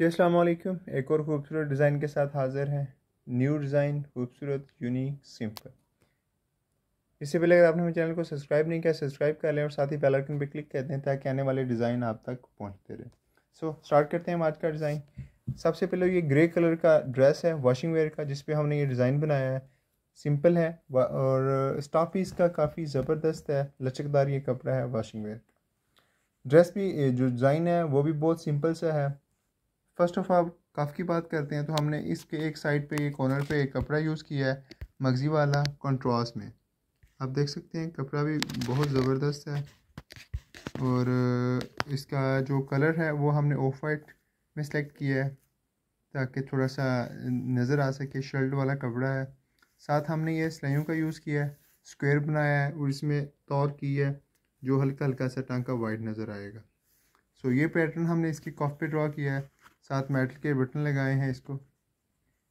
जी एक और ख़ूबसूरत डिज़ाइन के साथ हाज़िर है न्यू डिज़ाइन खूबसूरत यूनिक सिंपल इससे पहले अगर आपने मेरे चैनल को सब्सक्राइब नहीं किया सब्सक्राइब कर लें और साथ ही बेल आइकन पर क्लिक कर दें ताकि आने वाले डिज़ाइन आप तक पहुंचते रहे सो so, स्टार्ट करते हैं हम आज का डिज़ाइन सबसे पहले ये ग्रे कलर का ड्रेस है वॉशिंग वेयर का जिसपे हमने ये डिज़ाइन बनाया है सिंपल है और स्टाफ पीस का काफ़ी ज़बरदस्त है लचकदार ये कपड़ा है वॉशिंग वेयर ड्रेस भी जो डिज़ाइन है वो भी बहुत सिंपल सा है फर्स्ट ऑफ ऑल कफ की बात करते हैं तो हमने इसके एक साइड पे एक कॉर्नर पे एक कपड़ा यूज़ किया है मगज़ी वाला कंट्रास्ट में आप देख सकते हैं कपड़ा भी बहुत ज़बरदस्त है और इसका जो कलर है वो हमने ऑफ वाइट में सेलेक्ट किया है ताकि थोड़ा सा नज़र आ सके शर्ट वाला कपड़ा है साथ हमने ये सिलाइयों का यूज़ किया है स्क्वायर बनाया है और इसमें तौर की है जो हल्का हल्का सा टांका वाइड नज़र आएगा सो ये पैटर्न हमने इसकी कॉफ पे ड्रा किया है साथ मेटल के बटन लगाए हैं इसको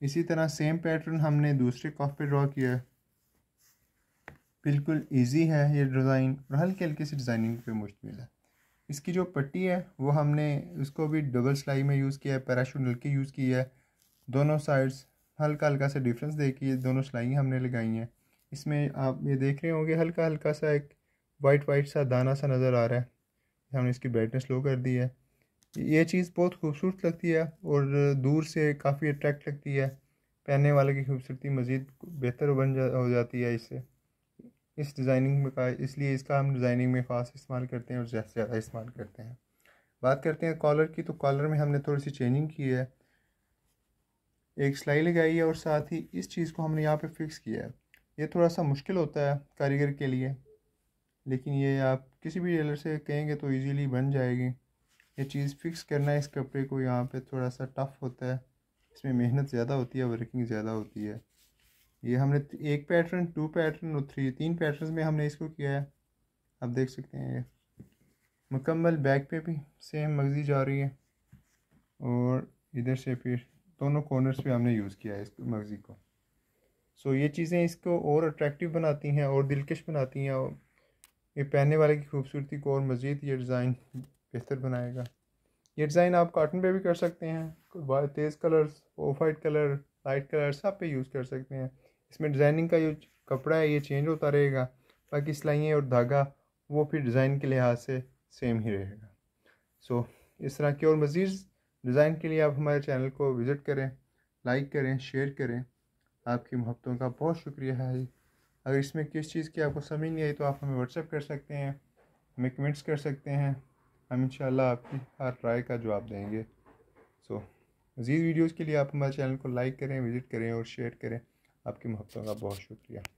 इसी तरह सेम पैटर्न हमने दूसरे कॉफ पे ड्रॉ किया है बिल्कुल इजी है ये डिज़ाइन और हल्के हल्के से डिज़ाइनिंग पे मुश्तमिल है इसकी जो पट्टी है वो हमने उसको भी डबल सिलाई में यूज़ किया है पैराशूट नलकी यूज़ की है दोनों साइड्स हल्का हल्का सा डिफरेंस देखिए दोनों सिलाई हमने लगाई हैं इसमें आप ये देख रहे होंगे हल्का हल्का सा एक वाइट वाइट सा दाना सा नज़र आ रहा है हमने इसकी ब्राइटनेस लो कर दी है ये चीज़ बहुत खूबसूरत लगती है और दूर से काफ़ी अट्रैक्ट लगती है पहनने वाले की खूबसूरती मज़ीद बेहतर बन जा हो जाती है इससे इस डिज़ाइनिंग में का इसलिए इसका हम डिज़ाइनिंग में ख़ास इस्तेमाल करते हैं और ज़्यादा से ज़्यादा इस्तेमाल करते हैं बात करते हैं कॉलर की तो कॉलर में हमने थोड़ी सी चेंजिंग की है एक सिलाई लगाई है और साथ ही इस चीज़ को हमने यहाँ पे फिक्स किया है ये थोड़ा सा मुश्किल होता है कारीगर के लिए लेकिन ये आप किसी भी टेलर से कहेंगे तो इजीली बन जाएगी ये चीज़ फिक्स करना है इस कपड़े को यहाँ पे थोड़ा सा टफ़ होता है इसमें मेहनत ज़्यादा होती है वर्किंग ज़्यादा होती है ये हमने एक पैटर्न टू पैटर्न और थ्री तीन पैटर्न में हमने इसको किया है आप देख सकते हैं ये मुकम्मल बैक पे भी सेम मगजी जा रही है और इधर से फिर दोनों कॉर्नर्स पर हमने यूज़ किया है इस मगजी को सो ये चीज़ें इसको और अट्रैक्टिव बनाती हैं और दिलकश बनाती हैं और ये पहनने वाले की खूबसूरती को और मज़ीद ये डिज़ाइन बेहतर बनाएगा ये डिज़ाइन आप काटन पे भी कर सकते हैं तेज़ colours off white colour light colour सब पे यूज़ कर सकते हैं इसमें डिज़ाइनिंग का जो कपड़ा है ये चेंज होता रहेगा बाकी सिलाइयाँ और धागा वो फिर डिज़ाइन के लिहाज से सेम ही रहेगा सो so, इस तरह की और मज़ीद डिज़ाइन के लिए आप हमारे चैनल को विज़िट करें लाइक करें शेयर करें आपकी मोहब्बतों का बहुत शुक्रिया है अगर इसमें किस चीज़ की आपको समझ नहीं आई तो आप हमें व्हाट्सएप कर सकते हैं हमें कमेंट्स कर सकते हैं हम इन आपकी हर राय का जवाब देंगे सो मज़ीद वीडियोज़ के लिए आप हमारे चैनल को लाइक करें विज़िट करें और शेयर करें आपकी मोहब्बत का बहुत शुक्रिया